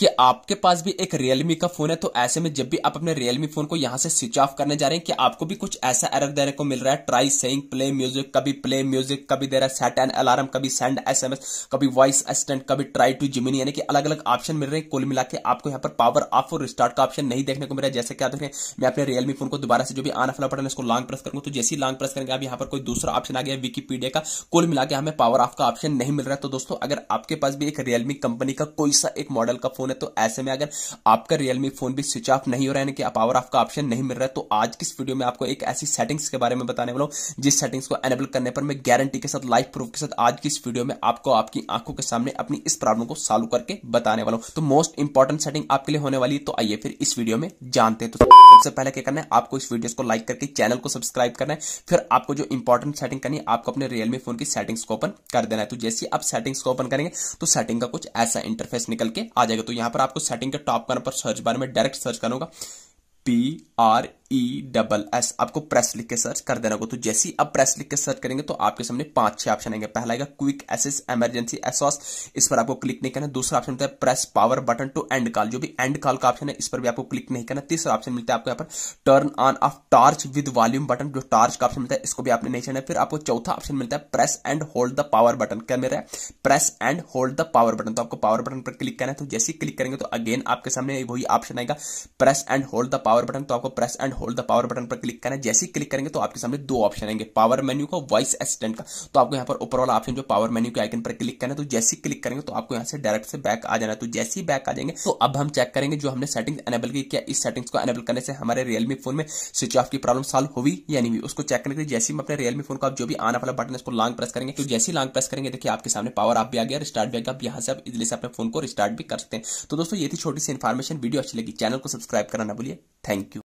कि आपके पास भी एक रियलमी का फोन है तो ऐसे में जब भी आप अपने रियलमी फोन को यहां से स्विच ऑफ करने जा रहे हैं कि आपको भी कुछ ऐसा एरर देने को मिल रहा है ट्राई सेइंग प्ले म्यूजिक कभी प्ले म्यूजिक कभी दे रहा है सेट एंड अलार्म कभी सेंड एसएमएस कभी वॉइस असिस्टेंट कभी ट्राई टू जिमिन यानी कि अलग अलग ऑप्शन मिल रहे हैं कुल मिला के आपको यहाँ पर पावर ऑफ और रिस्टार्ट का ऑप्शन नहीं देखने को मिल रहा है जैसे क्या देख रहे हैं मैं अपने रियलमी फोन को दोबारा से जो भी आना फला बटन उसको लॉन्ग प्रेस करूंगा तो जैसे ही लॉन्ग प्रेस करेंगे आप यहाँ पर कोई दूसरा ऑप्शन आ गया विकीपीडिया का कुल मिला के हमें पावर ऑफ का ऑप्शन नहीं मिल रहा है तो दोस्तों अगर आपके पास भी एक रियलमी कंपनी का कोई सा एक मॉडल का फोन फोन है तो ऐसे में अगर आपका रियलमी फोन भी स्विच ऑफ नहीं हो रहा है कि पावर ऑफ का ऑप्शन नहीं मिल रहा है तो आज की इस वीडियो में आपको एक ऐसी सेटिंग्स के बारे में बताने वाला हूं जिस सेटिंग्स को एनेबल करने पर मैं गारंटी के साथ लाइफ प्रूफ के साथ आज की इस वीडियो में आपको आपकी आंखों के सामने अपनी इस प्रॉब्लम को सॉल्व करके बताने वाला हूं तो मोस्ट इंपॉर्टेंट सेटिंग आपके लिए होने वाली है तो आइए फिर इस वीडियो में जानते हैं तो सबसे पहले क्या करना है आपको इस वीडियो को लाइक करके चैनल को सब्सक्राइब करना है फिर आपको जो इंपॉर्टेंट सेटिंग करनी है आपको अपने रियलमी फोन की सेटिंग्स को ओपन कर देना है तो जैसे आप सेटिंग्स को ओपन करेंगे तो सेटिंग का कुछ ऐसा इंटरफेस निकल के आ जाएगा तो यहां पर आपको सेटिंग के टॉप कॉर्नर पर सर्च बार में डायरेक्ट सर्च करूंगा P R E double S आपको प्रेस लिख के सर्च कर देना को तो जैसे ही आप प्रेस लिख के सर्च करेंगे तो आपके सामने पांच छह ऑप्शन आएंगे पहला आएगा क्विक एसेस एमरजेंसी एसॉस इस पर आपको क्लिक नहीं करना दूसरा ऑप्शन मिलता है press power button to end call जो भी एंड कॉल का ऑप्शन है इस पर भी आपको क्लिक नहीं करना तीसरा ऑप्शन मिलता है आपको यहाँ पर turn on off torch with volume button जो टॉर्च का ऑप्शन मिलता है इसको भी आपने नहीं छाना फिर आपको चौथा ऑप्शन मिलता है press and hold the power button क्या मेरा press and hold the power button तो आपको पावर बटन पर क्लिक करना है तो जैसे ही क्लिक करेंगे तो अगेन आपके सामने वही ऑप्शन आएगा press and hold the power button तो आपको press and hold the power button पर क्लिक करना जैसे ही क्लिक करेंगे तो आपके सामने दो ऑप्शन आएंगे पावर मेन्यू का वॉइस असिस्टेंट का तो आपको यहाँ पर ऊपर वाला ऑप्शन जो पावर मेन्यू के आइकन पर क्लिक करना है तो जैसे ही क्लिक करेंगे तो आपको यहाँ से डायरेक्ट से बैक आ जाना है तो जैसे ही बैक आ जाएंगे तो अब हम चेक करेंगे जो हमने सेटिंग एनेबल की क्या इस सेटिंग्स को एनेबल करने से हमारे रियलमी फोन में स्विच ऑफ की प्रॉब्लम सॉल्व हुई या नहीं हुई उसको चेक करने के लिए जैसे ही अपने रियलमी फोन को आप जो भी आना वाला बटन इसको लॉन्ग प्रेस करेंगे तो जैसे ही लॉन्ग प्रेस करेंगे देखिए आपके सामने पावर आप भी आ गया रिस्टार्ट भी आ गया आप यहाँ से आप इजिली से अपने फोन को रिस्टार्ट भी कर सकते हैं तो दोस्तों ये थी छोटी सी इन्फॉर्मेशन वीडियो अच्छी लगी चैनल को सब्सक्राइब करना ना भूलिए थैंक यू